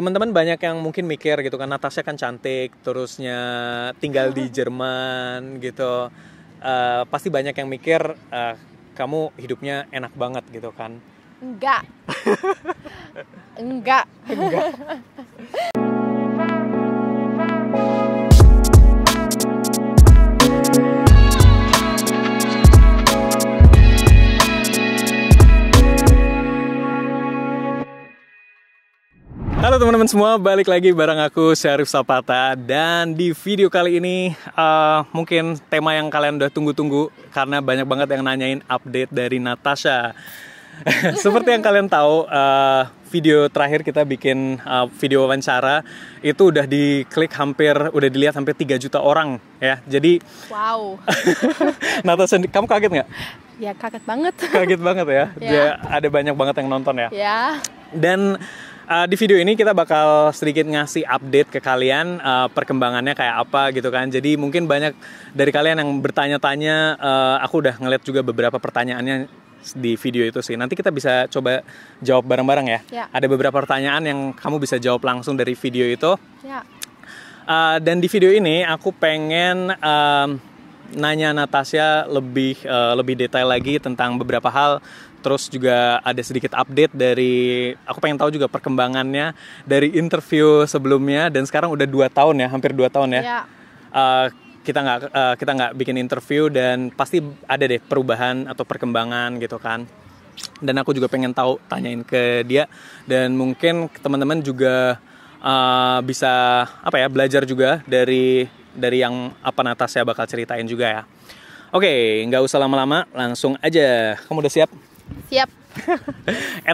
teman-teman banyak yang mungkin mikir gitu kan Natasha kan cantik terusnya tinggal di Jerman gitu uh, pasti banyak yang mikir uh, kamu hidupnya enak banget gitu kan enggak enggak enggak Halo teman-teman semua, balik lagi bareng aku Syarif Sapata dan di video kali ini uh, mungkin tema yang kalian udah tunggu-tunggu karena banyak banget yang nanyain update dari Natasha. Seperti yang kalian tahu, uh, video terakhir kita bikin uh, video wawancara itu udah diklik hampir udah dilihat hampir 3 juta orang ya. Jadi wow. Natasha, kamu kaget nggak? Ya kaget banget. Kaget banget ya. ya. ada banyak banget yang nonton ya. Ya. Dan uh, di video ini kita bakal sedikit ngasih update ke kalian uh, perkembangannya kayak apa gitu kan. Jadi mungkin banyak dari kalian yang bertanya-tanya, uh, aku udah ngeliat juga beberapa pertanyaannya di video itu sih. Nanti kita bisa coba jawab bareng-bareng ya. ya. Ada beberapa pertanyaan yang kamu bisa jawab langsung dari video itu. Ya. Uh, dan di video ini aku pengen uh, nanya Natasha lebih uh, lebih detail lagi tentang beberapa hal terus juga ada sedikit update dari aku pengen tahu juga perkembangannya dari interview sebelumnya dan sekarang udah dua tahun ya hampir dua tahun ya, ya. Uh, kita nggak uh, kita nggak bikin interview dan pasti ada deh perubahan atau perkembangan gitu kan dan aku juga pengen tahu tanyain ke dia dan mungkin teman-teman juga uh, bisa apa ya belajar juga dari dari yang apa Natasha bakal ceritain juga ya oke nggak usah lama-lama langsung aja kamu udah siap Siap.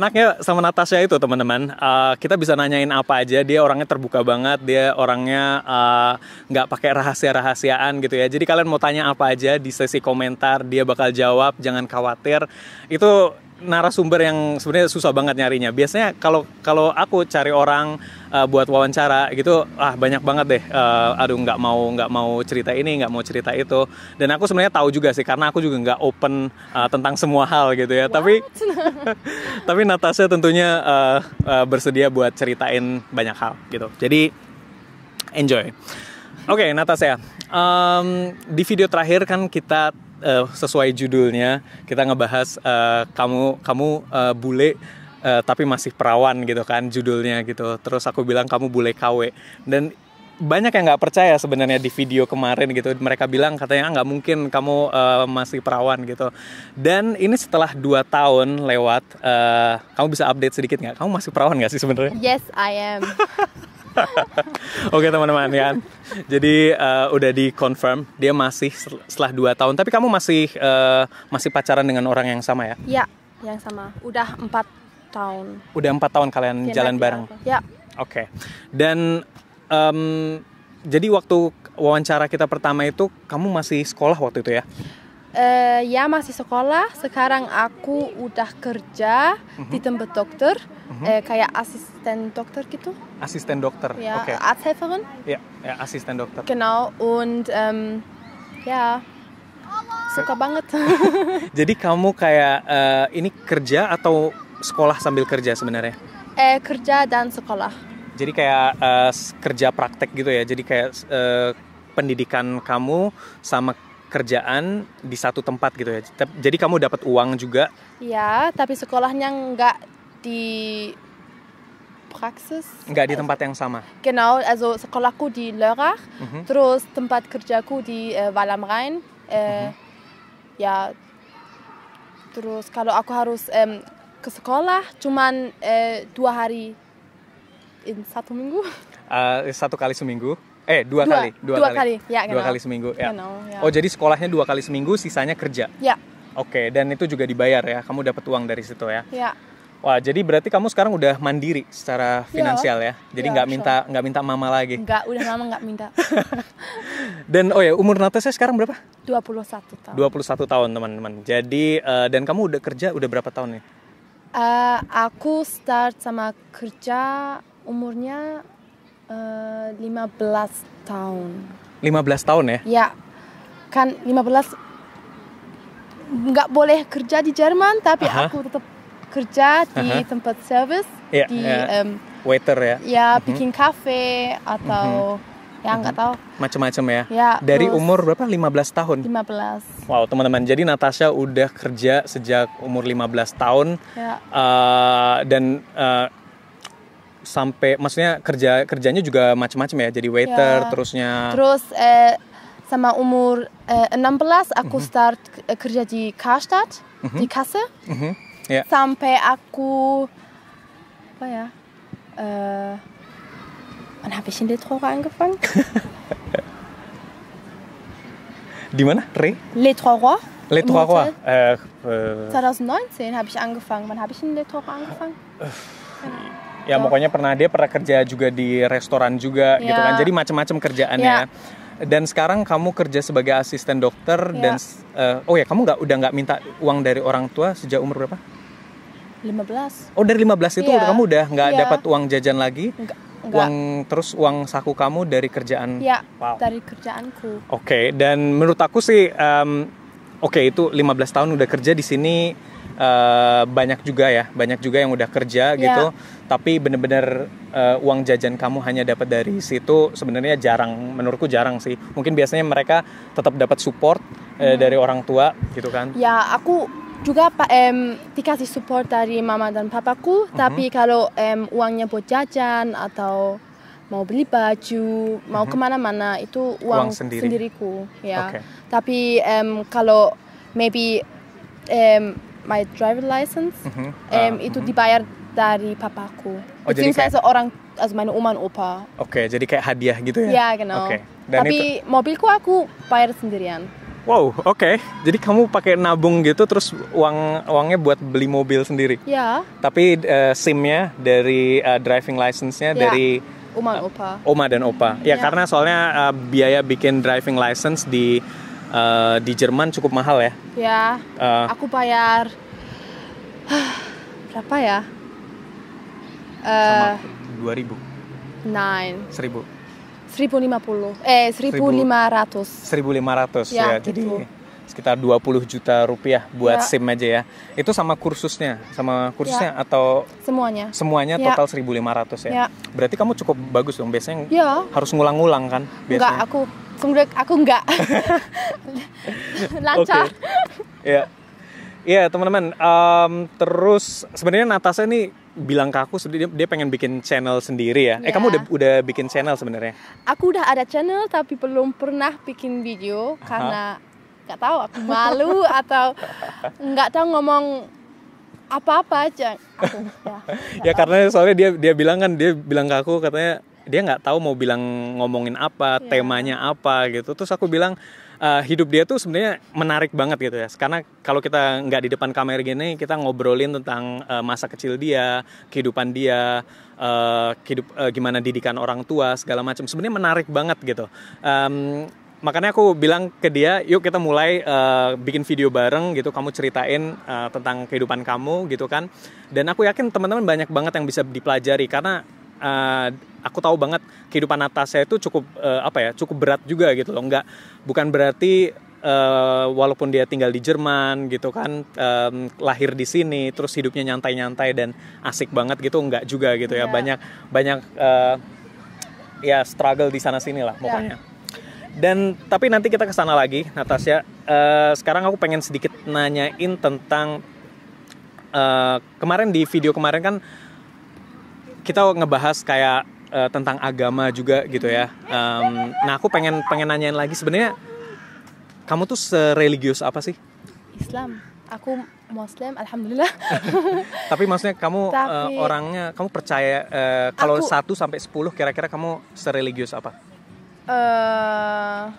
Enaknya sama Natasha itu teman-teman, uh, kita bisa nanyain apa aja. Dia orangnya terbuka banget, dia orangnya eh, nggak uh, pakai rahasia-rahasiaan gitu ya. Jadi kalian mau tanya apa aja di sesi komentar, dia bakal jawab. Jangan khawatir. Itu narasumber yang sebenarnya susah banget nyarinya. Biasanya kalau kalau aku cari orang uh, buat wawancara gitu, ah banyak banget deh. Uh, aduh nggak mau nggak mau cerita ini, nggak mau cerita itu. Dan aku sebenarnya tahu juga sih karena aku juga nggak open uh, tentang semua hal gitu ya. What? Tapi tapi Natasha tentunya uh, uh, bersedia buat ceritain banyak hal gitu. Jadi enjoy. Oke, okay, Natasha. Um, di video terakhir kan kita Eh, sesuai judulnya kita ngebahas uh, kamu kamu uh, bule uh, tapi masih perawan gitu kan judulnya gitu. Terus aku bilang kamu bule KW dan banyak yang nggak percaya sebenarnya di video kemarin gitu mereka bilang katanya ah, nggak ah, mungkin kamu uh, masih perawan gitu dan ini setelah 2 tahun lewat uh, kamu bisa update sedikit nggak kamu masih perawan nggak sih sebenarnya Yes I am Oke teman-teman kan. Jadi uh, udah di dia masih setelah 2 tahun. Tapi kamu masih uh, masih pacaran dengan orang yang sama ya? Iya, yang sama. Udah 4 tahun. Udah 4 tahun kalian Kena jalan ya, bareng. Iya. Oke. Okay. Dan um, jadi waktu wawancara kita pertama itu kamu masih sekolah waktu itu ya? Uh, ya masih sekolah. Sekarang aku udah kerja uh -huh. di mhm. tempat dokter Mhm. Äh, kayak asisten dokter gitu. asisten dokter Ja, ya, okay. Arzthelferin. Ja, ya, ja ya, asisten dokter. Genau und ähm, ja suka banget. Jadi kamu kayak uh, ini kerja atau sekolah sambil kerja sebenarnya? Eh kerja dan sekolah. Jadi kayak uh, kerja praktek gitu ya. Jadi kayak uh, pendidikan kamu sama kerjaan di satu tempat gitu ya. Jadi kamu dapat uang juga? Ya, tapi sekolahnya nggak di praksis Enggak di tempat yang sama. Genau, also sekolahku di Lörrach, -hmm. terus tempat kerjaku di uh, eh, Walam Rhein. Uh, -hmm. Ya, terus kalau aku harus um, ke sekolah cuman uh, dua hari in satu minggu. Uh, satu kali seminggu. Eh dua, dua kali, dua, dua kali. kali, ya, dua kali seminggu. Ya. Genau, ya. Oh jadi sekolahnya dua kali seminggu, sisanya kerja. Ya. Oke, dan itu juga dibayar ya? Kamu dapat uang dari situ ya? Ya. Wah, jadi berarti kamu sekarang udah mandiri secara iya. finansial yeah. ya. Jadi iya, nggak yeah, minta nggak sure. minta mama lagi. Nggak, udah lama nggak minta. dan oh ya, umur Natasha sekarang berapa? 21 tahun. 21 tahun, teman-teman. Jadi uh, dan kamu udah kerja udah berapa tahun nih? Uh, aku start sama kerja umurnya uh, eh, 15 tahun. 15 tahun ya? Ya. Kan 15 nggak boleh kerja di Jerman tapi Aha. aku tetap kerja di uh -huh. tempat service yeah, di yeah. Ya. Um, waiter ya ya uh mhm. -huh. bikin kafe atau uh mhm. -huh ya nggak mhm. tahu macam-macam ya, ya dari terus, umur berapa 15 tahun 15 wow teman-teman jadi Natasha udah kerja sejak umur 15 tahun ya. uh, dan uh, sampai maksudnya kerja kerjanya juga macam-macam ya jadi waiter ya. terusnya terus eh, sama umur eh, 16 aku start mm -hmm. kerja di Karstadt mm -hmm. di Kasse mm -hmm yeah. sampai aku apa ya? Eh, mana uh, habe ich in Litrore angefangen? di mana? Re? Trois Rois Äh, äh, 2019 habe ich angefangen. Wann habe ich in angefangen? Ja, pokoknya pernah dia pernah kerja juga di restoran juga yeah. gitu kan. Jadi macam-macam kerjaannya. Yeah. Ya dan sekarang kamu kerja sebagai asisten dokter ya. dan uh, oh ya kamu nggak udah nggak minta uang dari orang tua sejak umur berapa? 15. Oh dari 15 itu ya. kamu udah nggak ya. dapat uang jajan lagi? Enggak. Enggak. Uang terus uang saku kamu dari kerjaan? Ya, wow. dari kerjaanku. Oke, okay. dan menurut aku sih um, oke okay, itu 15 tahun udah kerja di sini Eh, banyak juga ya banyak juga yang udah kerja yeah. gitu tapi bener-bener uh, uang jajan kamu hanya dapat dari situ sebenarnya jarang menurutku jarang sih mungkin biasanya mereka tetap dapat support eh, hmm. dari orang tua gitu kan ya aku juga pak em dikasih support dari mama dan papaku mm -hmm. tapi kalau M uangnya buat jajan atau mau beli baju mau mm -hmm. kemana-mana itu uang, uang sendiri. sendiriku ya okay. tapi M kalau maybe em my driver license mm-hmm. Um, uh, itu mm-hmm. dibayar dari papaku. Oh, jadi kayak... seorang as my Oma Opa. Oke, okay, jadi kayak hadiah gitu ya? Ya, genau. Okay. Tapi itu... mobilku aku bayar sendirian. Wow, oke. Okay. Jadi kamu pakai nabung gitu, terus uang uangnya buat beli mobil sendiri. Ya. Tapi uh, SIM-nya dari uh, driving license-nya ya. dari Oma dan eh, Opa. Oma dan Opa. Ya, yeah. karena soalnya uh, biaya bikin driving license di uh, di Jerman cukup mahal ya. Ya. Uh, aku bayar uh, berapa ya? Uh, dua ribu. Nine. Seribu. Seribu lima puluh. Eh seribu lima ratus. Seribu lima ratus ya. ya gitu. Jadi sekitar dua puluh juta rupiah buat ya. SIM aja ya. Itu sama kursusnya, sama kursusnya ya. atau semuanya. Semuanya ya. total lima ratus ya? ya. Berarti kamu cukup bagus dong biasanya. Ya. Harus ngulang-ngulang kan biasanya. Enggak, aku Sungguh aku enggak. Lancar. Iya. Okay. Iya, yeah, teman-teman. Um, terus sebenarnya Natasha ini bilang ke aku dia, dia pengen bikin channel sendiri ya. Yeah. Eh kamu iya. udah udah bikin channel sebenarnya? Aku udah ada channel tapi belum pernah bikin video karena nggak tahu aku malu atau nggak tahu ngomong apa-apa aja. Aku, ya, ya karena soalnya dia dia bilang kan dia bilang ke aku katanya dia nggak tahu mau bilang ngomongin apa yeah. temanya apa gitu terus aku bilang uh, hidup dia tuh sebenarnya menarik banget gitu ya karena kalau kita nggak di depan kamera gini kita ngobrolin tentang uh, masa kecil dia kehidupan dia uh, kehidup uh, gimana didikan orang tua segala macam sebenarnya menarik banget gitu um, makanya aku bilang ke dia yuk kita mulai uh, bikin video bareng gitu kamu ceritain uh, tentang kehidupan kamu gitu kan dan aku yakin teman-teman banyak banget yang bisa dipelajari karena uh, aku tahu banget kehidupan Natasha itu cukup uh, apa ya cukup berat juga gitu loh nggak bukan berarti uh, walaupun dia tinggal di Jerman gitu kan um, lahir di sini terus hidupnya nyantai-nyantai dan asik banget gitu nggak juga gitu yeah. ya iya. banyak banyak uh, ya struggle di sana sini lah iya. pokoknya yeah. Dan tapi nanti kita ke sana lagi, Natasha. Uh, sekarang aku pengen sedikit nanyain tentang uh, kemarin di video kemarin kan kita ngebahas kayak uh, tentang agama juga gitu ya um, nah aku pengen pengen nanyain lagi sebenarnya kamu tuh sereligius apa sih Islam aku Muslim alhamdulillah tapi maksudnya kamu eh, tapi, uh, orangnya kamu percaya uh, kalau satu sampai sepuluh kira-kira kamu sereligius apa uh,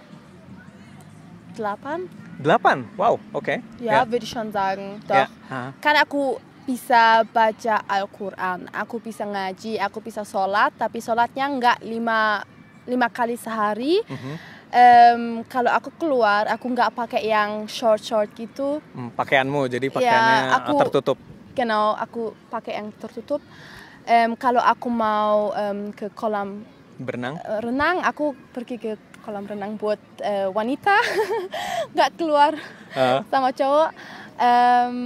delapan delapan wow oke okay. ya yeah. würde ich schon sagen doch ya, yeah. karena aku bisa baca Al-Quran, aku bisa ngaji, aku bisa sholat, tapi sholatnya nggak lima, lima kali sehari. Mm -hmm. um, kalau aku keluar, aku nggak pakai yang short-short gitu. Hmm, pakaianmu, jadi iya, pakaiannya ya, aku, tertutup. Kenal, aku pakai yang tertutup. Um, kalau aku mau um, ke kolam berenang, eh, renang, aku pergi ke kolam renang buat uh, wanita, nggak keluar uh. sama cowok. Um,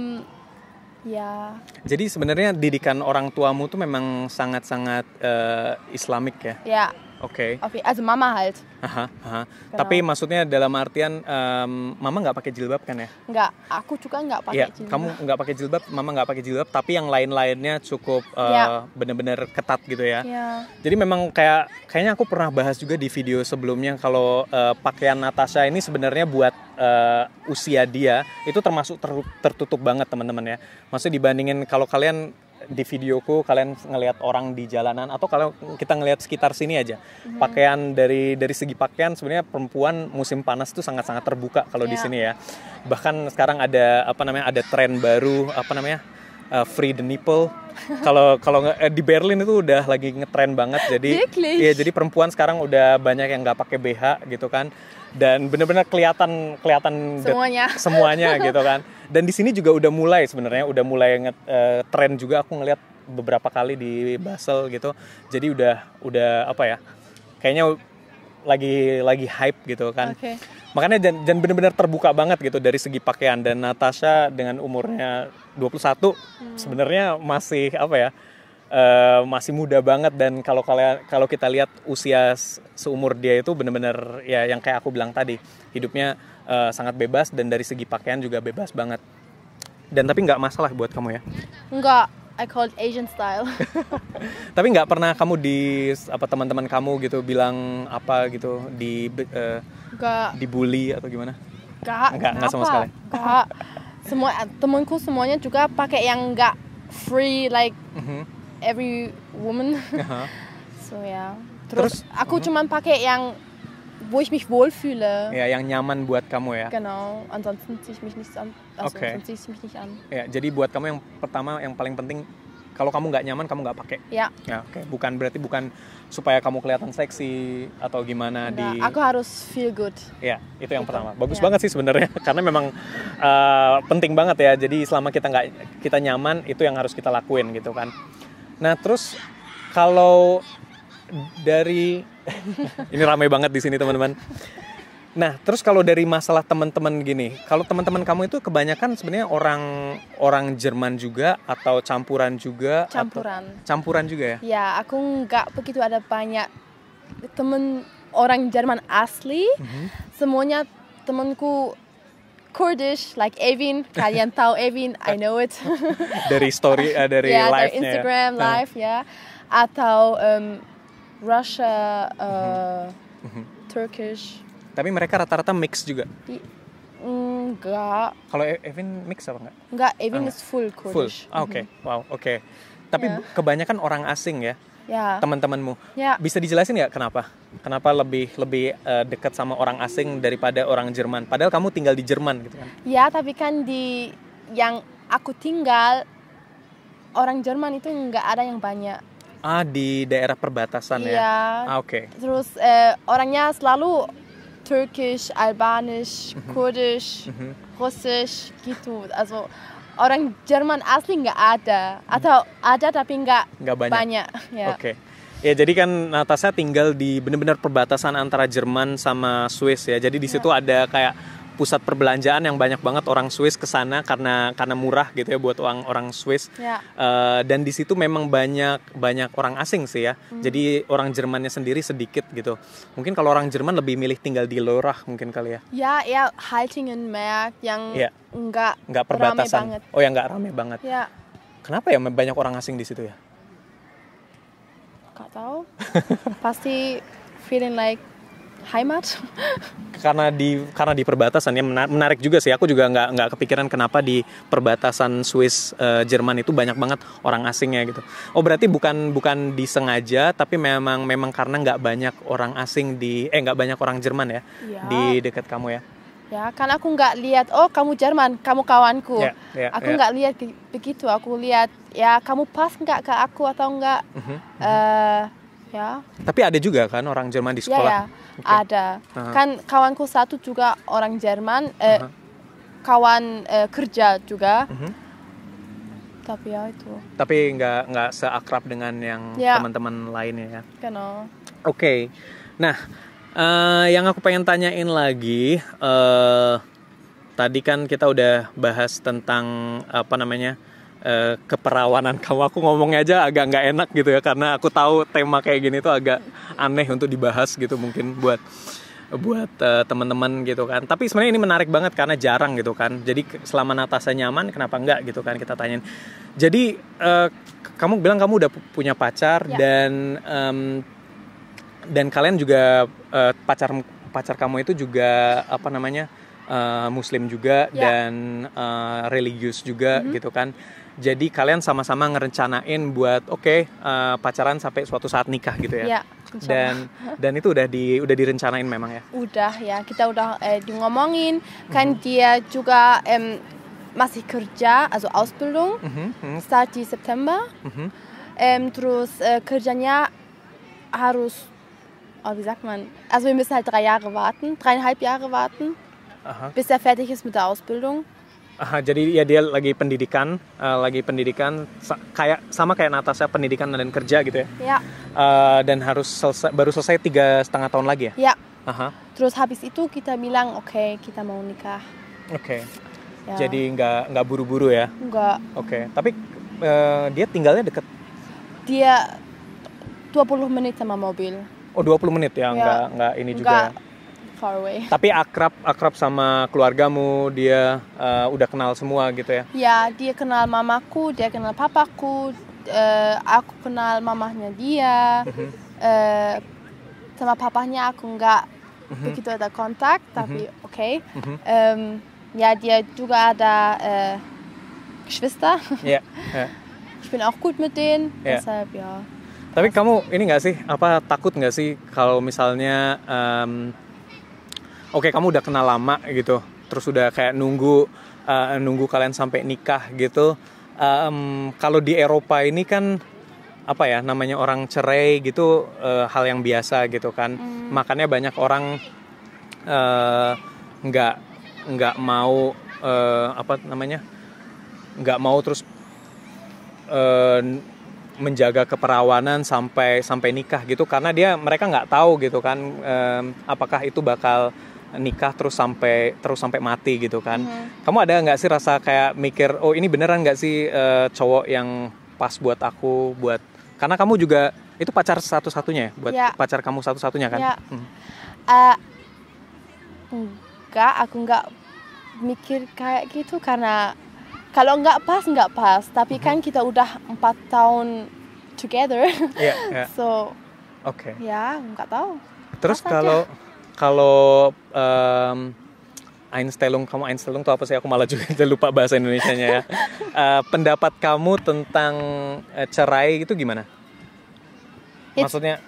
Ya. Jadi sebenarnya didikan orang tuamu tuh memang sangat-sangat uh, Islamik ya? Ya, Oke. Okay. Also Mama halt. Aha, aha. Genau. Tapi maksudnya dalam artian um, Mama nggak pakai jilbab kan ya? Nggak, aku juga nggak pakai ya, jilbab. Kamu nggak pakai jilbab, Mama nggak pakai jilbab, tapi yang lain-lainnya cukup uh, ya. ketat gitu ya. ya. Jadi memang kayak kayaknya aku pernah bahas juga di video sebelumnya kalau uh, pakaian Natasha ini sebenarnya buat uh, usia dia itu termasuk ter tertutup banget teman-teman ya. Maksudnya dibandingin kalau kalian di videoku kalian ngelihat orang di jalanan atau kalau kita ngelihat sekitar sini aja hmm. pakaian dari dari segi pakaian sebenarnya perempuan musim panas itu sangat sangat terbuka kalau yeah. di iya. sini ya bahkan sekarang ada apa namanya ada tren baru apa namanya uh, free the nipple. Kalau kalau eh, di Berlin itu udah lagi ngetren banget. Jadi ya jadi perempuan sekarang udah banyak yang nggak pakai BH gitu kan dan benar-benar kelihatan kelihatan semuanya semuanya gitu kan dan di sini juga udah mulai sebenarnya udah mulai nge, uh, eh, tren juga aku ngeliat beberapa kali di Basel gitu jadi udah udah apa ya kayaknya lagi lagi hype gitu kan okay. makanya dan, dan benar-benar terbuka banget gitu dari segi pakaian dan Natasha dengan umurnya 21 hmm. sebenarnya masih apa ya Eh, masih muda banget dan kalau kalian kalau kita lihat usia seumur dia itu benar-benar ya yang kayak aku bilang tadi hidupnya uh, sangat bebas dan dari segi pakaian juga bebas banget dan tapi nggak masalah buat kamu ya nggak I call it Asian style tapi nggak pernah kamu di apa teman-teman kamu gitu bilang apa gitu di uh, dibully atau gimana Gak, nggak nggak sama sekali Gak. semua temanku semuanya juga pakai yang nggak free like mm -hmm every woman. so ya. Terus, Terus aku uh-huh. cuman pakai yang wo ich mich wohlfühle. Ya, yang nyaman buat kamu ya. Genau, ansonsten ziehe ich mich nicht an. Also, okay. ziehe ich mich nicht an. Ya, jadi buat kamu yang pertama yang paling penting kalau kamu nggak nyaman kamu nggak pakai. Ya. Ya, oke. Okay. Bukan berarti bukan supaya kamu kelihatan seksi atau gimana di. Aku harus feel good. Ya, itu yang gitu. pertama. Bagus ya. banget sih sebenarnya karena memang uh, penting banget ya. Jadi selama kita nggak kita nyaman itu yang harus kita lakuin gitu kan. Nah terus kalau dari ini ramai banget di sini teman-teman. Nah, terus kalau dari masalah teman-teman gini, kalau teman-teman kamu itu kebanyakan sebenarnya orang orang Jerman juga atau campuran juga? Campuran. Atau, campuran juga ya? Ya, aku nggak begitu ada banyak temen orang Jerman asli. Mm -hmm. Semuanya temanku Kurdish, like Evin, kalian tahu Evin, I know it. dari story, uh, dari yeah, live-nya. Dari ya. Instagram live, ya. Yeah. Atau um, Russia, uh, mm -hmm. Turkish. Tapi mereka rata-rata mix juga? I enggak. Mm, Kalau e, Evin mix apa enggak? Enggak, Evin oh, is full Kurdish. Full, ah, oke. Okay. Mm-hmm. Wow, oke. Okay. Tapi yeah. kebanyakan orang asing ya? yeah. teman-temanmu. Yeah. Bisa dijelasin nggak kenapa? Kenapa lebih lebih uh, dekat sama orang asing daripada orang Jerman? Padahal kamu tinggal di Jerman gitu kan? Ya, tapi kan di yang aku tinggal orang Jerman itu nggak ada yang banyak. Ah, di daerah perbatasan ya. ya. Ah, oke. Okay. Terus uh, orangnya selalu Turkish, Albanisch, mhm. Kurdish mhm. Russisch gitu. Also orang Jerman asli nggak ada atau ada tapi nggak nggak banyak, banyak. ya. oke okay. ya jadi kan Natasha tinggal di benar-benar perbatasan antara Jerman sama Swiss ya jadi di situ ya. ada kayak pusat perbelanjaan yang banyak banget orang Swiss ke sana karena karena murah gitu ya buat orang orang Swiss. Ya. Uh, dan di situ memang banyak banyak orang asing sih ya. Hmm. Jadi orang Jermannya sendiri sedikit gitu. Mungkin kalau orang Jerman lebih milih tinggal di Lorah mungkin kali ya. Ya, ya Haltingenberg yang ya. enggak enggak perbatasan. Rame banget. Oh, yang nggak rame banget. Ya. Kenapa ya banyak orang asing di situ ya? nggak tahu. Pasti feeling like Heimat. Karena di karena di perbatasan ya menarik juga sih. Aku juga nggak nggak kepikiran kenapa di perbatasan Swiss uh, Jerman itu banyak banget orang asingnya gitu. Oh berarti bukan bukan disengaja tapi memang memang karena nggak banyak orang asing di eh nggak banyak orang Jerman ya, ya. di dekat kamu ya. Ya, karena aku nggak lihat oh kamu Jerman, kamu kawanku. ya, ya, aku ya. nggak ya. lihat begitu. Aku lihat ya kamu pas nggak ke aku atau nggak. uh -huh, uh, ya. Tapi ada juga kan orang Jerman di ya, sekolah. ya, ya okay. ada. Uh -huh. Kan kawanku satu juga orang Jerman, uh eh, -huh. kawan eh, kerja juga. Uh mhm. -huh. Tapi ya itu. Tapi nggak nggak seakrab dengan yang ya. teman-teman lainnya ya. Kenal. Oke, okay. nah uh, yang aku pengen tanyain lagi. Uh, Tadi kan kita udah bahas tentang apa namanya uh, keperawanan kamu aku ngomongnya aja agak nggak enak gitu ya karena aku tahu tema kayak gini tuh agak aneh untuk dibahas gitu mungkin buat buat uh, teman-teman gitu kan. Tapi sebenarnya ini menarik banget karena jarang gitu kan. Jadi selama Natasha nyaman, kenapa enggak gitu kan kita tanyain. Jadi uh, kamu bilang kamu udah punya pacar ya. dan um, dan kalian juga uh, pacar pacar kamu itu juga apa namanya? Uh, muslim juga ya. dan uh, religius juga mm -hmm. gitu kan jadi kalian sama-sama ngerencanain buat oke okay, uh, eh, pacaran sampai suatu saat nikah gitu ya. ya dan dan itu udah di udah direncanain memang ya. Udah ya, kita udah eh, di ngomongin kan hmm. dia juga em, masih kerja, atau Ausbildung mm hmm. start di September. Hmm. Em, terus eh, kerjanya harus oh, wie sagt man? Also wir müssen halt drei Jahre warten, dreieinhalb Jahre warten, Aha. bis er fertig ist mit der Ausbildung. Uh, jadi ya dia lagi pendidikan, uh, lagi pendidikan sa kayak sama kayak Natasha pendidikan dan kerja gitu ya. Iya. Uh, dan harus selesai baru selesai tiga setengah tahun lagi ya. Ya. Uh Terus habis itu kita bilang oke okay, kita mau nikah. Oke. Okay. Ya. Jadi nggak nggak buru-buru ya? Nggak. Oke. Okay. Tapi uh, dia tinggalnya deket? Dia 20 menit sama mobil. Oh 20 menit ya, ya. nggak nggak ini juga. Nggak ya? far away. Tapi akrab akrab sama keluargamu, dia uh, udah kenal semua gitu ya? Ya, dia kenal mamaku, dia kenal papaku, uh, aku kenal mamahnya dia, mm -hmm. uh, sama papahnya aku nggak mm -hmm. begitu ada kontak, mhm. tapi mm -hmm. oke. Okay. Mm -hmm. um, ja, ya, dia juga ada uh, Geschwister. Yeah, yeah. Ya. Ich bin auch gut mit denen, yeah. deshalb ja. Tapi kamu ini nggak sih apa takut nggak sih kalau misalnya um, oke kamu udah kenal lama gitu terus udah kayak nunggu uh, nunggu kalian sampai nikah gitu um, kalau di Eropa ini kan apa ya namanya orang cerai gitu uh, hal yang biasa gitu kan hmm. makanya banyak orang eh, nggak uh, nggak mau uh, apa namanya nggak mau terus uh, menjaga keperawanan sampai sampai nikah gitu karena dia mereka nggak tahu gitu kan um, apakah itu bakal nikah terus sampai terus sampai mati gitu kan. Mm-hmm. Kamu ada nggak sih rasa kayak mikir oh ini beneran nggak sih uh, cowok yang pas buat aku buat karena kamu juga itu pacar satu-satunya ya buat ya. pacar kamu satu-satunya kan? Ya. Hmm. Uh, enggak, aku nggak mikir kayak gitu karena kalau nggak pas nggak pas. Tapi mm-hmm. kan kita udah empat tahun together. Yeah, iya. yeah. so Oke. Okay. Ya, nggak tahu. Terus kalau kalau um, Einstellung kamu Einstellung tuh apa sih aku malah juga lupa bahasa Indonesia-nya ya uh, pendapat kamu tentang uh, cerai itu gimana It's... maksudnya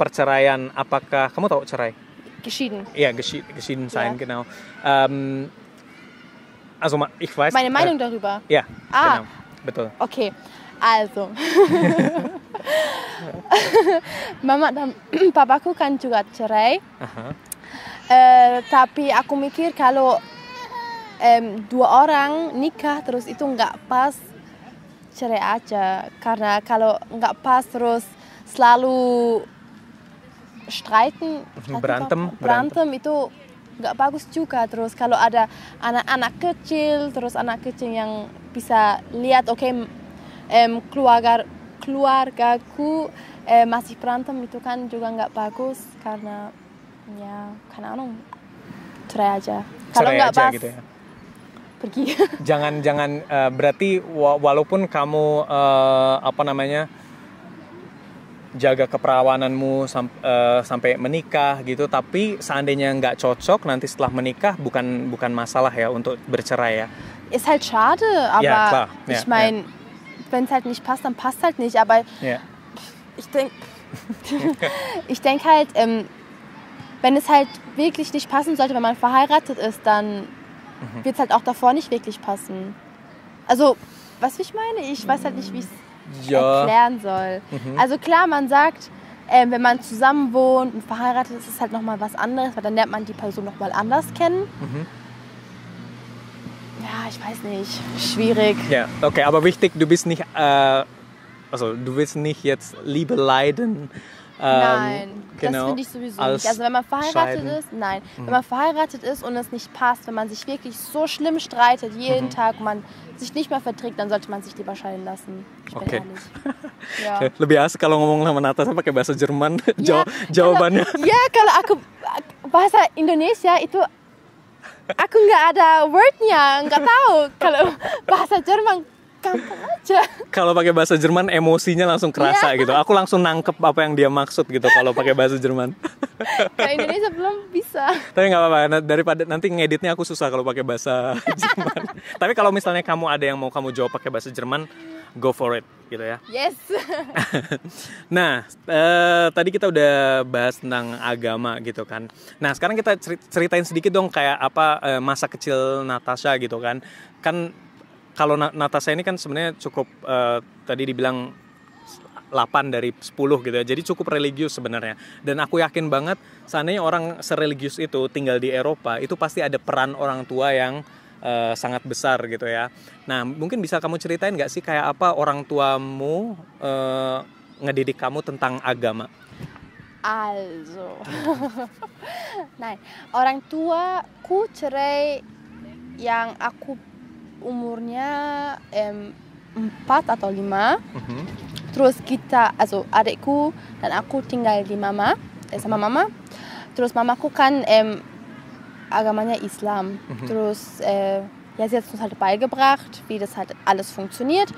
perceraian apakah kamu tahu cerai geschieden ya geschieden, geschieden sein yeah. genau um, also ich weiß meine äh, Meinung darüber ja ah. genau betul okay also mama dan papaku kan juga cerai uh tapi aku mikir kalau um, dua orang nikah terus itu nggak pas cerai aja karena kalau nggak pas terus selalu streiten berantem berantem, berantem itu nggak bagus juga terus kalau ada anak-anak kecil terus anak kecil yang bisa lihat oke okay, um, keluarga keluargaku eh, masih berantem itu kan juga nggak bagus karena ya karena anu cerai aja kalau nggak pas gitu ya? pergi jangan jangan uh, berarti walaupun kamu uh, apa namanya jaga keperawananmu sam uh, sampai menikah gitu tapi seandainya nggak cocok nanti setelah menikah bukan bukan masalah ya untuk bercerai ya ist halt schade ya, aber ja, klar. ich ya, ya. meine ja. wenn es halt nicht passt, dann passt halt nicht. Aber yeah. ich denke ich denk halt, ähm, wenn es halt wirklich nicht passen sollte, wenn man verheiratet ist, dann mhm. wird es halt auch davor nicht wirklich passen. Also, was ich meine, ich weiß halt nicht, wie ich es ja. erklären soll. Mhm. Also klar, man sagt, ähm, wenn man zusammen wohnt und verheiratet ist, ist es halt nochmal was anderes, weil dann lernt man die Person nochmal anders kennen. Mhm. Ja, ich weiß nicht. Schwierig. Ja, okay, aber wichtig, du bist nicht, äh, also du willst nicht jetzt Liebe leiden. Ähm, nein, genau, das finde ich sowieso nicht. Also wenn man verheiratet scheiden. ist, nein. Mhm. Wenn man verheiratet ist und es nicht passt, wenn man sich wirklich so schlimm streitet, jeden mhm. Tag und man sich nicht mehr verträgt, dann sollte man sich lieber scheiden lassen. Ich okay. bin ehrlich. ya. Lebih asik kalau ngomong sama Natasha pakai bahasa Jerman ya, jawabannya. Kalau, ya kalau aku bahasa Indonesia itu aku nggak ada wordnya nggak tahu kalau bahasa Jerman gampang aja kalau pakai bahasa Jerman emosinya langsung kerasa yeah. gitu aku langsung nangkep apa yang dia maksud gitu kalau pakai bahasa Jerman nah Indonesia belum bisa tapi nggak apa-apa nah, daripada nanti ngeditnya aku susah kalau pakai bahasa Jerman tapi kalau misalnya kamu ada yang mau kamu jawab pakai bahasa Jerman go for it gitu ya. Yes. nah, eh, tadi kita udah bahas tentang agama gitu kan. Nah, sekarang kita ceritain sedikit dong kayak apa eh, masa kecil Natasha gitu kan. Kan kalau Natasha ini kan sebenarnya cukup eh, tadi dibilang 8 dari 10 gitu ya. Jadi cukup religius sebenarnya. Dan aku yakin banget seandainya orang sereligius itu tinggal di Eropa, itu pasti ada peran orang tua yang uh, sangat besar gitu ya. Nah, mungkin bisa kamu ceritain nggak sih kayak apa orang tuamu uh, ngedidik kamu tentang agama? Also, nah orang tua ku cerai yang aku umurnya em 4 atau lima. mm-hmm. Terus kita, also adikku dan aku tinggal di mama, eh, sama mama Terus mamaku kan em Agamania Islam. Mhm. Das, äh, ja, sie hat uns halt beigebracht, wie das halt alles funktioniert.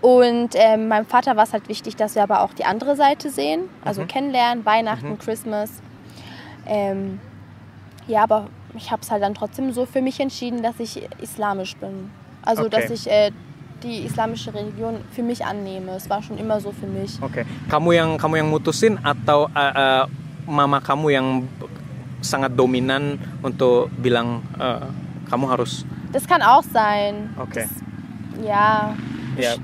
Und äh, meinem Vater war es halt wichtig, dass wir aber auch die andere Seite sehen, also mhm. kennenlernen, Weihnachten, mhm. Christmas. Ähm, ja, aber ich habe es halt dann trotzdem so für mich entschieden, dass ich islamisch bin. Also, okay. dass ich äh, die islamische Religion für mich annehme. Es war schon immer so für mich. Okay. Kamu yang kamu yang mutusin atau uh, uh, mama kamu yang sangat dominan untuk bilang uh, kamu harus. Das kann auch sein. Okay. Das, ja. Ja.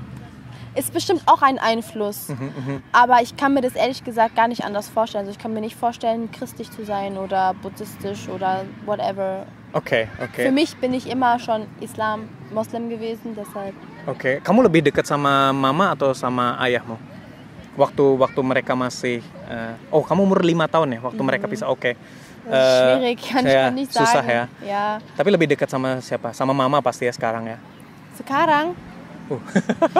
Ist bestimmt auch ein Einfluss. Mhm, mh. Aber ich kann mir das ehrlich gesagt gar nicht anders vorstellen. Also ich kann mir nicht vorstellen, christlich zu sein oder buddhistisch oder whatever. Okay, okay. Für mich bin ich immer schon Islam, Moslem gewesen, deshalb. Okay. Kamu lebih dekat sama mama atau sama ayahmu? Waktu waktu mereka masih uh, oh kamu umur lima tahun ya waktu mhm. mereka pisah. Okay. Eh, schwierig kann saya ich nicht sagen. susah ya. ya. Tapi lebih dekat sama siapa? Sama mama pasti ya sekarang ya. Sekarang? Uh.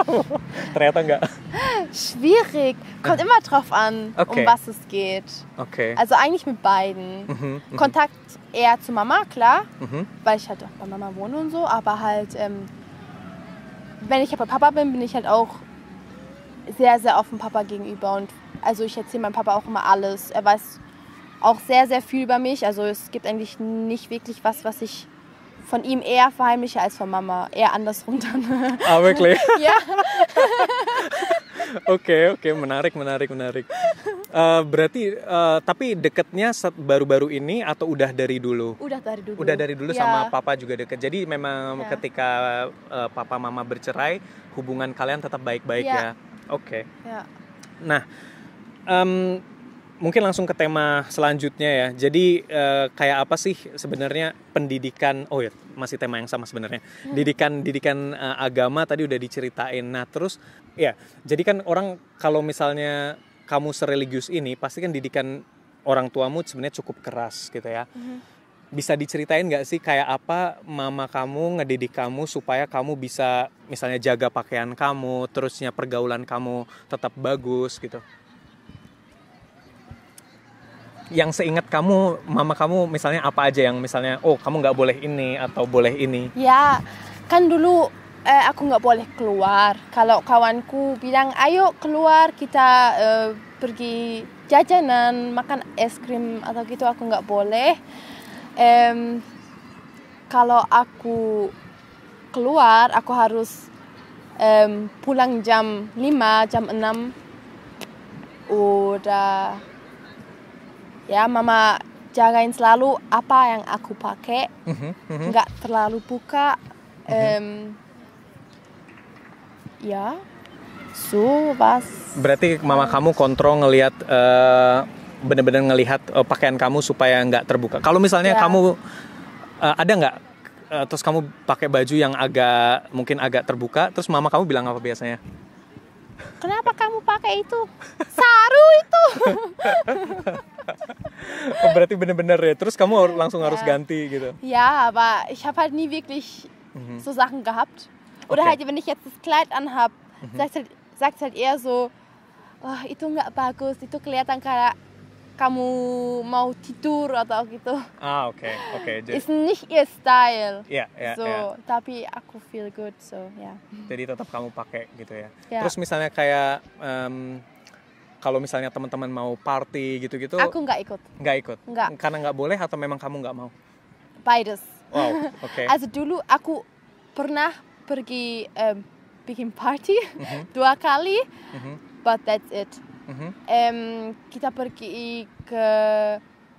Ternyata enggak. Schwierig. Kommt immer drauf an, okay. um was es geht. Okay. Also eigentlich mit beiden. Mhm, mhm, Kontakt eher zu Mama, klar, mhm. weil ich halt auch bei Mama wohne und so, aber halt, ähm, wenn ich aber Papa bin, bin ich halt auch sehr, sehr offen Papa gegenüber und also ich erzähle meinem Papa auch immer alles. Er weiß auch sehr, sehr viel über mich. Also es gibt eigentlich nicht wirklich was, was ich von ihm eher verheimliche als von Mama. Eher andersrum dann. Ah, wirklich? ja. Oke, okay, oke, okay, okay. menarik, menarik, menarik. Uh, berarti, uh, tapi deketnya baru-baru ini atau udah dari dulu? Udah dari dulu. Udah dari dulu ya. sama papa juga deket. Jadi memang ya. ketika uh, papa mama bercerai, hubungan kalian tetap baik-baik ya? ya? Oke. Okay. Ya. Nah, um, mungkin langsung ke tema selanjutnya ya. Jadi uh, kayak apa sih sebenarnya pendidikan? Oh ya, masih tema yang sama sebenarnya. Didikan didikan uh, agama tadi udah diceritain. Nah, terus ya, jadi kan orang kalau misalnya kamu sereligius ini, pasti kan didikan orang tuamu sebenarnya cukup keras gitu ya. Hmm. Bisa diceritain nggak sih kayak apa mama kamu ngedidik kamu supaya kamu bisa misalnya jaga pakaian kamu, terusnya pergaulan kamu tetap bagus gitu? yang seingat kamu mama kamu misalnya apa aja yang misalnya oh kamu nggak boleh ini atau boleh ini ya kan dulu eh, aku nggak boleh keluar kalau kawanku bilang ayo keluar kita eh, pergi jajanan makan es krim atau gitu aku nggak boleh kalau aku keluar aku harus pulang jam 5 jam 6 udah ya mama jagain selalu apa yang aku pakai mm-hmm, nggak terlalu buka mm-hmm. um, ya so pas berarti mama kamu kontrol ngelihat uh, bener-bener ngelihat uh, pakaian kamu supaya nggak terbuka kalau misalnya yeah. kamu uh, ada nggak uh, terus kamu pakai baju yang agak mungkin agak terbuka terus mama kamu bilang apa biasanya kenapa kamu pakai itu saru itu Oh, berarti bener-bener ya. Terus kamu langsung harus iya. ganti gitu. Ja, ya, aber ich habe halt nie wirklich mhm. so Sachen gehabt. Oder okay. halt, wenn ich jetzt das Kleid anhab, mhm. sagt halt, sagt halt eher so, oh, itu nggak bagus, itu kelihatan kayak kamu mau tidur atau gitu. Ah, oke, okay, oke. Okay. Jadi, It's nicht ihr Style. Iya, yeah, iya, yeah, so, yeah. tapi aku feel good, so ya. Yeah. Jadi tetap kamu pakai gitu ya. Yeah. Terus misalnya kayak um, kalau misalnya teman-teman mau party gitu-gitu aku nggak ikut nggak ikut nggak karena nggak boleh atau memang kamu nggak mau baides wow oke okay. also dulu aku pernah pergi um, bikin party mm -hmm. dua kali mm -hmm. but that's it mm -hmm. um, kita pergi ke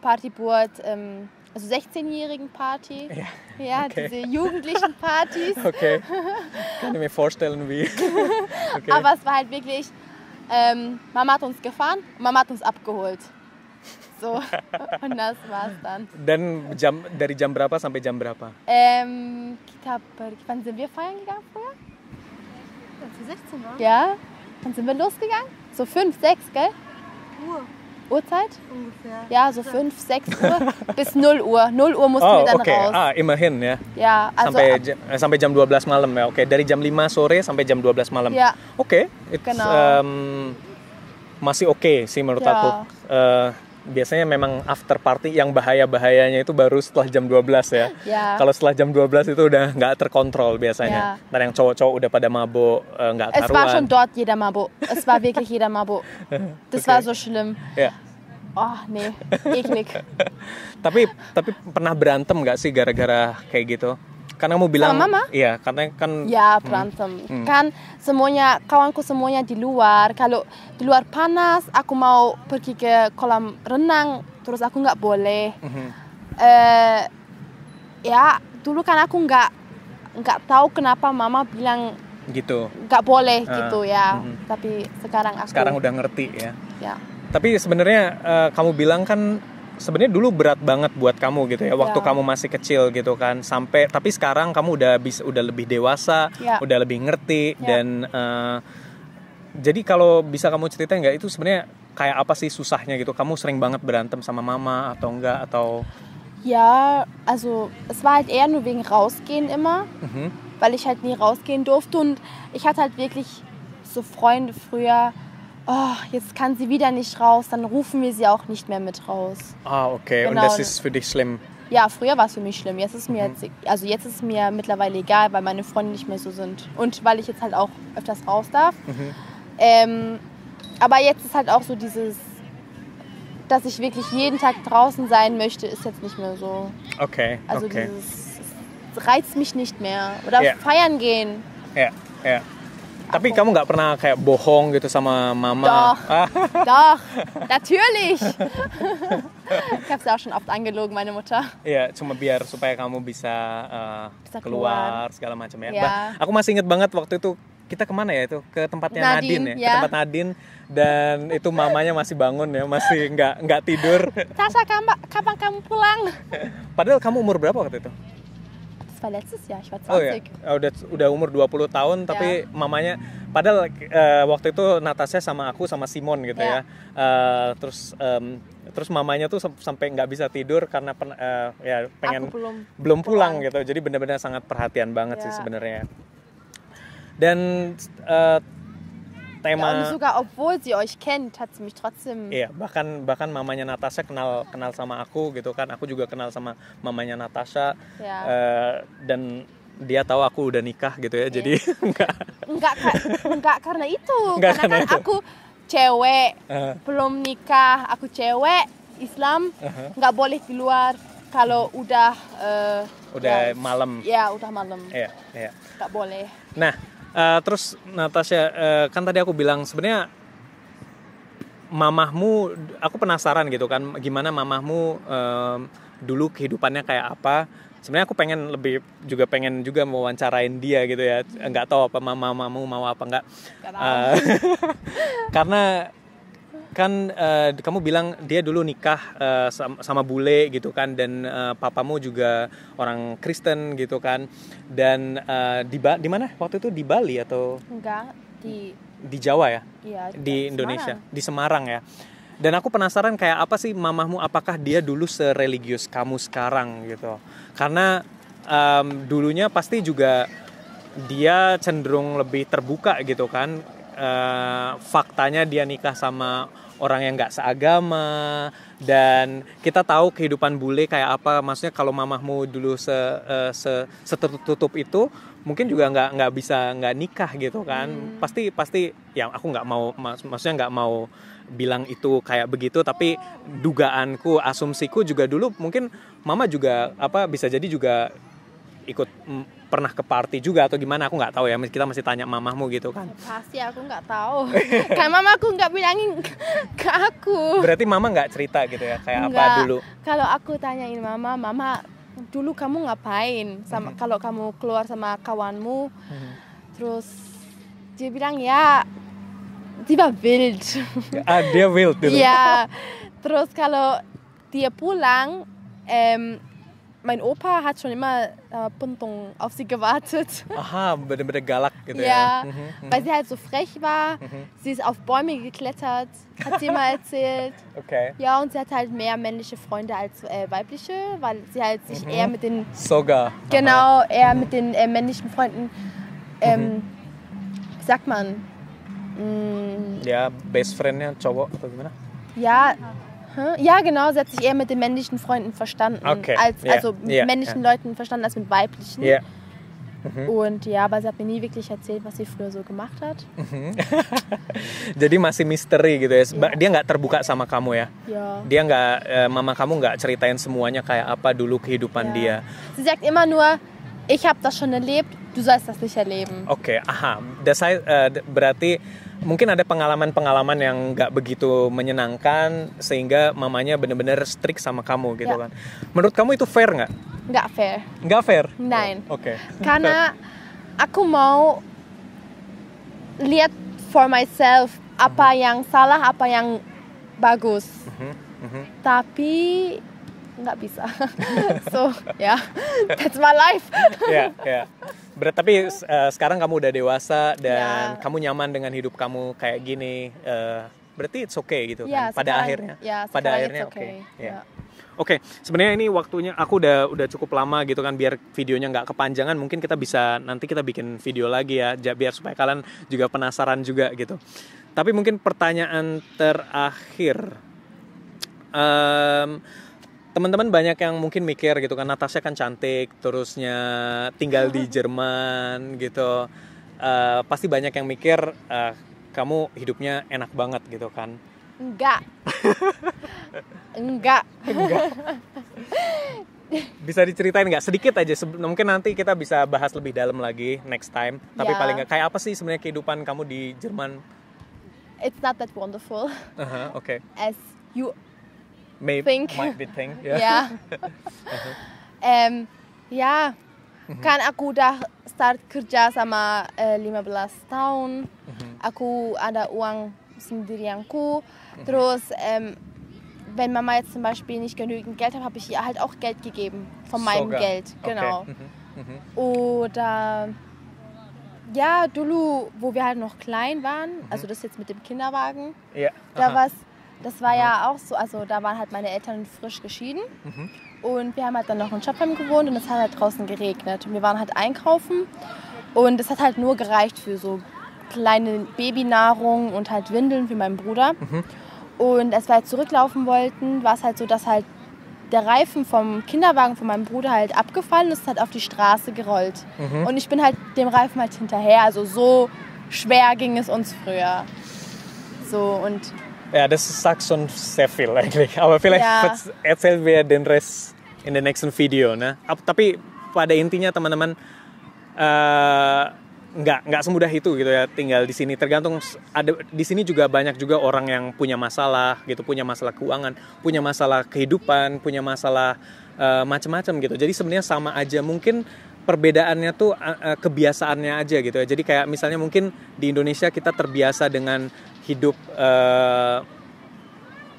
party buat um, also 16-jährigen Party. Ja, ja okay. diese jugendlichen Partys. Okay. Kann ich mir vorstellen, wie. okay. Aber es war halt wirklich Ähm, Mama hat uns gefahren, Mama hat uns abgeholt. So, und das war's dann. Dann jam, dari jam berapa sampai jam berapa? Ähm, kita pergi, wann sind wir feiern gegangen früher? Als wir 16 waren? Ja. Wann sind wir losgegangen? So 5, 6, gell? Uhr. Uhrzeit? Ungefähr. Ja, so 5, 6 Uhr bis 0 Uhr. 0 Uhr mussten oh, wir dann okay. raus. Ah, immerhin ya. Ya, also sampai jam, eh, sampai jam 12 malam ya. Oke, okay. dari jam 5 sore sampai jam 12 malam. Ya. Oke, okay. It's, genau. um, masih oke okay sih menurut ya. aku. Uh, biasanya memang after party yang bahaya-bahayanya itu baru setelah jam 12 ya. Yeah. Kalau setelah jam 12 itu udah nggak terkontrol biasanya. Yeah. Ntar yang cowok-cowok udah pada mabuk, eh, nggak uh, karuan. Es war schon dort jeder mabuk. Es war wirklich jeder mabuk. Das okay. war so schlimm. Yeah. Ya. Oh, nee, eklig. tapi tapi pernah berantem nggak sih gara-gara kayak gitu? karena mau bilang sama mama iya karena kan ya mm-hmm. berantem hmm. kan semuanya kawanku semuanya di luar kalau di luar panas aku mau pergi ke kolam renang terus aku nggak boleh hmm. uh, ya dulu kan aku nggak nggak tahu kenapa mama bilang gitu nggak boleh uh, gitu ya hmm. tapi sekarang aku sekarang udah ngerti ya ya tapi sebenarnya uh, kamu bilang kan sebenarnya dulu berat banget buat kamu gitu ya waktu yeah. kamu masih kecil gitu kan sampai tapi sekarang kamu udah bisa udah lebih dewasa yeah. udah lebih ngerti yeah. dan uh, jadi kalau bisa kamu ceritain nggak itu sebenarnya kayak apa sih susahnya gitu kamu sering banget berantem sama mama atau enggak atau ya, also es war halt eher nur wegen rausgehen immer -hmm. weil ich halt nie rausgehen durfte und ich hatte halt wirklich so Freunde früher oh, jetzt kann sie wieder nicht raus, dann rufen wir sie auch nicht mehr mit raus. Ah, okay. Genau. Und das ist für dich schlimm? Ja, früher war es für mich schlimm. Jetzt ist mir mhm. jetzt, e-, also jetzt ist mir mittlerweile egal, weil meine Freunde nicht mehr so sind und weil ich jetzt halt auch öfters raus darf. Mhm. Ähm, aber jetzt ist halt auch so dieses, dass ich wirklich jeden Tag draußen sein möchte, ist jetzt nicht mehr so. Okay. Also okay. dieses reizt mich nicht mehr oder yeah. feiern gehen. Ja, yeah. ja. Yeah. Tapi kamu nggak pernah kayak bohong gitu sama Mama? Doch, ah. doch, natürlich. ich habe sie auch schon oft angelogen, meine Mutter. Iya, cuma biar supaya kamu bisa, uh, bisa keluar, segala macam ya. yeah. Bah, aku masih inget banget waktu itu kita kemana ya itu ke tempatnya Nadine, Nadine ya, yeah. ke ya. tempat Nadine dan itu mamanya masih bangun ya masih nggak nggak tidur. Tasha kapan kamu pulang? Padahal kamu umur berapa waktu itu? war letztes Jahr, ich war 20. Oh ya. udah, udah umur 20 tahun ya. tapi mamanya, padahal uh, waktu itu Natasha sama aku sama Simon gitu yeah. ya. Uh, terus um, terus mamanya tuh sampai nggak bisa tidur karena pen, uh, ya pengen belum, belum pulang, pulang gitu. Jadi benar-benar sangat perhatian banget yeah. sih ya. sebenarnya. Dan uh, Thema. Und sogar obwohl sie euch kennt, hat sie mich trotzdem. Iya, bahkan bahkan mamanya Natasha kenal kenal sama aku gitu kan. Aku juga kenal sama mamanya Natasha. Ya. Uh, dan dia tahu aku udah nikah gitu ya. Yeah. Jadi enggak enggak enggak karena itu. Enggak karena, karena kan itu. aku cewek, uh. belum nikah, aku cewek, Islam, eh. nggak uh -huh. boleh di luar kalau udah uh, udah ya, malam. Ya, udah malam. Iya, iya. Enggak boleh. Nah, Uh, terus Natasha, uh, kan tadi aku bilang sebenarnya mamahmu, aku penasaran gitu kan, gimana mamahmu uh, dulu kehidupannya kayak apa? Sebenarnya aku pengen lebih juga pengen juga wawancarain dia gitu ya, nggak tahu apa mama mamamu mau apa nggak? Uh, eh, karena kan uh, kamu bilang dia dulu nikah uh, eh, sama, sama bule gitu kan dan uh, papamu juga orang Kristen gitu kan dan uh, di di mana waktu itu di Bali atau enggak di di Jawa ya, ya di Indonesia Semarang. di Semarang ya dan aku penasaran kayak apa sih mamahmu apakah dia dulu sereligius kamu sekarang gitu karena um, dulunya pasti juga dia cenderung lebih terbuka gitu kan uh, faktanya dia nikah sama orang yang nggak seagama dan kita tahu kehidupan bule kayak apa maksudnya kalau mamahmu dulu se, uh, se setertutup itu mungkin juga nggak nggak bisa nggak nikah gitu kan hmm. pasti pasti ya aku nggak mau mak maksudnya nggak mau bilang itu kayak begitu tapi dugaanku asumsiku juga dulu mungkin mama juga apa bisa jadi juga ikut mm, pernah ke party juga atau gimana aku nggak tahu ya kita masih tanya mamahmu gitu kan pasti aku nggak tahu kan mama aku nggak bilangin ke aku berarti mama nggak cerita gitu ya kayak Enggak. apa dulu kalau aku tanyain mama mama dulu kamu ngapain sama hmm. kalau kamu keluar sama kawanmu hmm. terus dia bilang ya tiba wild ah dia wild dulu gitu? ya terus kalau dia pulang em, mein Opa hat schon immer äh, Puntung auf sie gewartet. Aha, mit der Galak. ja, ja. Mhm, mhm, weil sie halt so frech war. Mhm. Sie ist auf Bäume geklettert, hat sie mal erzählt. Okay. Ja, und sie hat halt mehr männliche Freunde als äh, weibliche, weil sie halt sich mhm. eher mit den... Sogar. Genau, Aha. eher mit den äh, männlichen Freunden, ähm, mhm. wie sagt man? Mh, mm. ja, Bestfriendnya cowok Ja, hm? Ja, genau, sie hat sich eher mit den männlichen Freunden verstanden. Okay. Als, yeah. Also mit yeah. männlichen yeah. Leuten verstanden als mit weiblichen. Ja. Mhm. Und ja, aber sie hat mir nie wirklich erzählt, was sie früher so gemacht hat. Mhm. Jadi masih misteri gitu ya. Yeah. Dia nggak terbuka sama kamu ya. Yeah. Dia nggak, äh, mama kamu nggak ceritain semuanya kayak apa dulu kehidupan yeah. dia. Sie sagt immer nur, ich habe das schon erlebt, du sollst das nicht erleben. Okay, aha. Das heißt, äh, berarti mungkin ada pengalaman-pengalaman yang nggak begitu menyenangkan sehingga mamanya bener-bener strict sama kamu gitu ya. kan. Menurut kamu itu fair nggak? Nggak fair. Nggak fair. Nine. Oh, Oke. Okay. Karena aku mau lihat for myself apa uh mhm. -huh. yang salah, apa yang bagus. Uh -huh. Uh -huh. Tapi nggak bisa so ya yeah, that's my life ya yeah, ya. yeah. tapi uh, sekarang kamu udah dewasa dan yeah. kamu nyaman dengan hidup kamu kayak gini uh, berarti it's okay gitu yeah, kan pada sekarang, akhirnya yeah, pada akhirnya oke okay. okay. yeah. yeah. Oke, okay, sebenarnya ini waktunya aku udah udah cukup lama gitu kan biar videonya nggak kepanjangan mungkin kita bisa nanti kita bikin video lagi ya biar supaya kalian juga penasaran juga gitu. Tapi mungkin pertanyaan terakhir um, teman-teman banyak yang mungkin mikir gitu kan Natasha kan cantik terusnya tinggal di Jerman gitu uh, pasti banyak yang mikir uh, kamu hidupnya enak banget gitu kan enggak enggak bisa diceritain nggak sedikit aja mungkin nanti kita bisa bahas lebih dalam lagi next time tapi yeah. paling nggak kayak apa sih sebenarnya kehidupan kamu di Jerman it's not that wonderful uh -huh, okay. as you may, think. might be think. Yeah. yeah. Uh-huh. um, yeah. Mm -hmm. Kan aku dah start kerja sama uh, eh, 15 tahun. Mm -hmm. Aku ada uang sendirianku. Mhm. Uh-huh. Terus, ähm, wenn Mama jetzt zum Beispiel nicht genügend Geld hat, habe ich ihr halt auch Geld gegeben. Von meinem Geld, genau. Okay. Mhm. Mhm. Oder ja, Dulu, wo wir halt noch klein waren, also das jetzt mit dem Kinderwagen, ja. da war es das war ja auch so, also da waren halt meine Eltern frisch geschieden. Mhm. Und wir haben halt dann noch in Schopenheim gewohnt und es hat halt draußen geregnet. Und wir waren halt einkaufen und es hat halt nur gereicht für so kleine Babynahrung und halt Windeln für meinen Bruder. Mhm. Und als wir halt zurücklaufen wollten, war es halt so, dass halt der Reifen vom Kinderwagen von meinem Bruder halt abgefallen ist, hat auf die Straße gerollt. Mhm. Und ich bin halt dem Reifen halt hinterher. Also so schwer ging es uns früher. So und Ja, ya, das sagt schon sehr viel eigentlich. Aber ya. vielleicht ja. erzählen wir den Rest in the nächsten Video. Ne? Nah. tapi pada intinya teman-teman uh, nggak nggak semudah itu gitu ya tinggal di sini tergantung ada di sini juga banyak juga orang yang punya masalah gitu punya masalah keuangan punya masalah kehidupan punya masalah uh, eh, macam-macam gitu jadi sebenarnya sama aja mungkin perbedaannya tuh eh, kebiasaannya aja gitu ya jadi kayak misalnya mungkin di Indonesia kita terbiasa dengan hidup uh,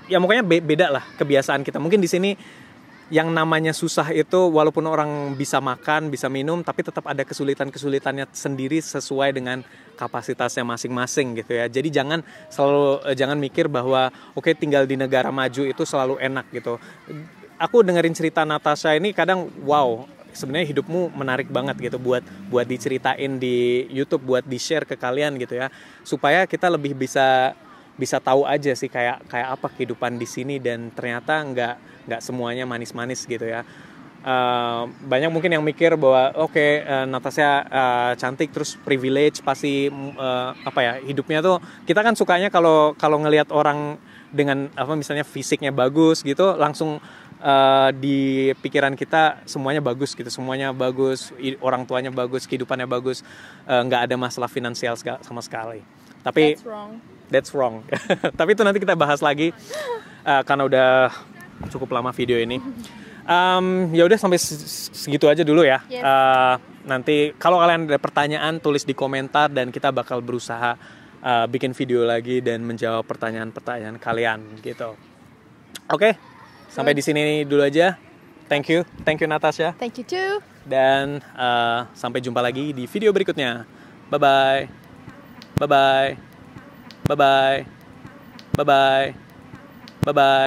ya pokoknya be beda lah kebiasaan kita mungkin di sini yang namanya susah itu walaupun orang bisa makan bisa minum tapi tetap ada kesulitan kesulitannya sendiri sesuai dengan kapasitasnya masing-masing gitu ya jadi jangan selalu eh, jangan mikir bahwa oke okay, tinggal di negara maju itu selalu enak gitu aku dengerin cerita Natasha ini kadang wow sebenarnya hidupmu menarik banget gitu buat buat diceritain di YouTube buat di share ke kalian gitu ya supaya kita lebih bisa bisa tahu aja sih kayak kayak apa kehidupan di sini dan ternyata nggak nggak semuanya manis-manis gitu ya Uh, banyak mungkin yang mikir bahwa oke okay, uh, eh, Natasha uh, cantik terus privilege pasti uh, apa ya hidupnya tuh kita kan sukanya kalau kalau ngelihat orang dengan apa misalnya fisiknya bagus gitu langsung uh, di pikiran kita semuanya bagus gitu semuanya bagus orang tuanya bagus kehidupannya bagus eh, nggak uh, ada masalah finansial sama sekali tapi that's wrong, that's wrong. tapi itu nanti kita bahas lagi uh, karena udah cukup lama video ini um, ya udah sampai segitu aja dulu ya uh, nanti kalau kalian ada pertanyaan tulis di komentar dan kita bakal berusaha uh, bikin video lagi dan menjawab pertanyaan-pertanyaan kalian gitu oke okay? Sampai di sini dulu aja. Thank you, thank you Natasha. Thank you too. Dan uh, sampai jumpa lagi di video berikutnya. Bye bye. Bye bye. Bye bye. Bye bye. Bye bye.